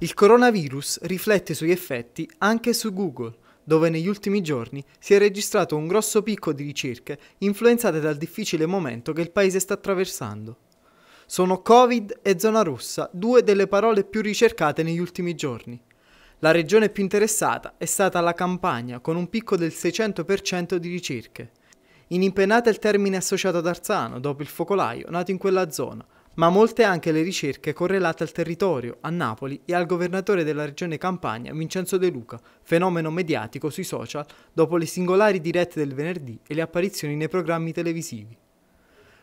Il coronavirus riflette i suoi effetti anche su Google, dove negli ultimi giorni si è registrato un grosso picco di ricerche influenzate dal difficile momento che il paese sta attraversando. Sono Covid e zona rossa due delle parole più ricercate negli ultimi giorni. La regione più interessata è stata la Campania, con un picco del 600% di ricerche. In impennata il termine associato ad Arzano, dopo il focolaio nato in quella zona, ma molte anche le ricerche correlate al territorio, a Napoli e al governatore della regione Campania Vincenzo De Luca, fenomeno mediatico sui social dopo le singolari dirette del venerdì e le apparizioni nei programmi televisivi.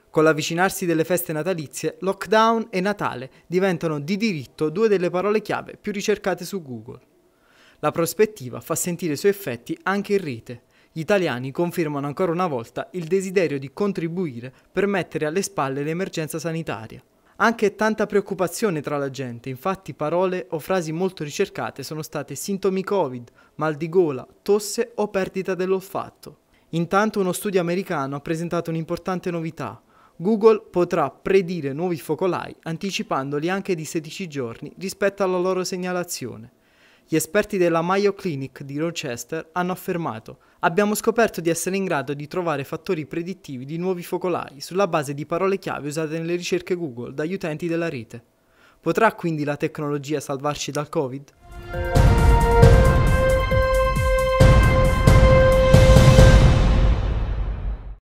Con l'avvicinarsi delle feste natalizie, lockdown e Natale diventano di diritto due delle parole chiave più ricercate su Google. La prospettiva fa sentire i suoi effetti anche in rete gli italiani confermano ancora una volta il desiderio di contribuire per mettere alle spalle l'emergenza sanitaria. Anche tanta preoccupazione tra la gente, infatti parole o frasi molto ricercate sono state sintomi Covid, mal di gola, tosse o perdita dell'olfatto. Intanto uno studio americano ha presentato un'importante novità. Google potrà predire nuovi focolai anticipandoli anche di 16 giorni rispetto alla loro segnalazione. Gli esperti della Mayo Clinic di Rochester hanno affermato Abbiamo scoperto di essere in grado di trovare fattori predittivi di nuovi focolai sulla base di parole chiave usate nelle ricerche Google dagli utenti della rete. Potrà quindi la tecnologia salvarci dal Covid?